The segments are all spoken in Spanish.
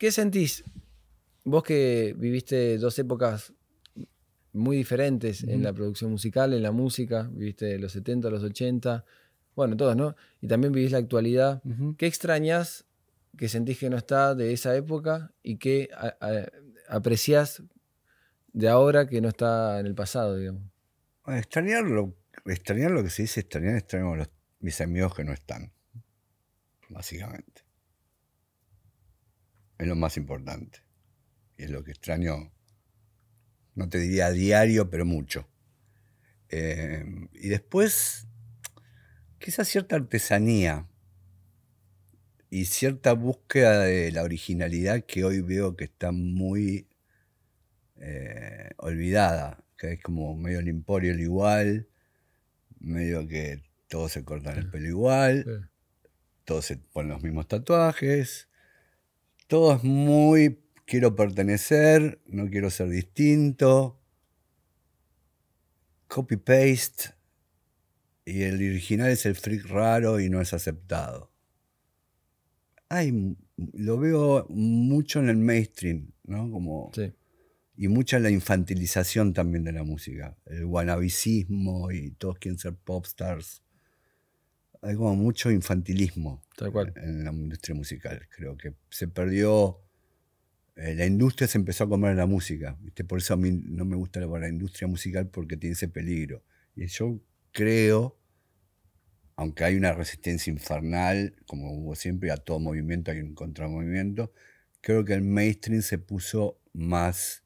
¿Qué sentís? Vos que viviste dos épocas muy diferentes en la producción musical, en la música, viviste los 70, los 80, bueno, todos, ¿no? Y también vivís la actualidad. ¿Qué extrañas que sentís que no está de esa época y qué aprecias de ahora que no está en el pasado, digamos? Extrañar lo, extrañar lo que se dice extrañar, extraño a los, mis amigos que no están, básicamente es lo más importante. Y es lo que extraño, no te diría diario, pero mucho. Eh, y después, esa cierta artesanía y cierta búsqueda de la originalidad que hoy veo que está muy eh, olvidada, que es como medio el imporio, el igual, medio que todos se cortan el pelo igual, todos se ponen los mismos tatuajes, todo es muy, quiero pertenecer, no quiero ser distinto. Copy-paste. Y el original es el freak raro y no es aceptado. lo veo mucho en el mainstream, ¿no? Como, sí. Y mucha la infantilización también de la música. El guanabicismo y todos quieren ser popstars hay como mucho infantilismo Tal cual. en la industria musical. Creo que se perdió, eh, la industria se empezó a comer la música. Por eso a mí no me gusta la, industria musical porque tiene ese peligro. Y yo creo, aunque hay una resistencia infernal, como hubo siempre, a todo movimiento hay un contramovimiento, creo que el mainstream se puso más...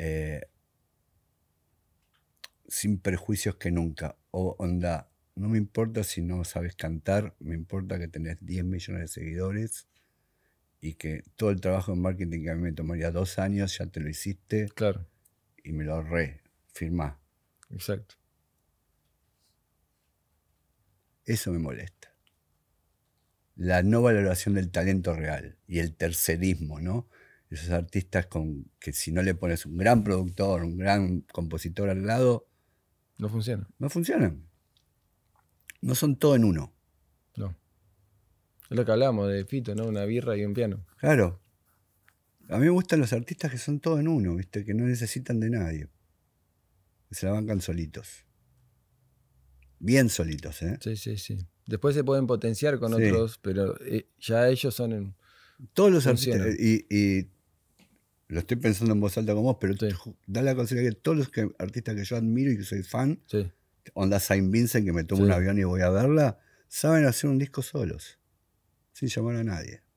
Eh, sin prejuicios que nunca. O onda, no me importa si no sabes cantar, me importa que tenés 10 millones de seguidores y que todo el trabajo en marketing que a mí me tomaría dos años ya te lo hiciste. Claro. Y me lo ahorré. Firmá. Exacto. Eso me molesta. La no valoración del talento real y el tercerismo, ¿no? Esos artistas con que si no le pones un gran productor, un gran compositor al lado. No funcionan. No funcionan no son todo en uno. No. Es lo que hablábamos de Fito, ¿no? Una birra y un piano. Claro. A mí me gustan los artistas que son todo en uno, ¿viste? Que no necesitan de nadie. se la bancan solitos. Bien solitos, ¿eh? Sí, sí, sí. Después se pueden potenciar con otros, pero eh, ya ellos son. En... Todos los artistas. Y, lo estoy pensando en voz alta como vos, pero te da la consideración que todos los artistas que yo admiro y que soy fan. Sí onda Saint Vincent, que me tomo un avión y voy a verla, saben hacer un disco solos, sin llamar a nadie.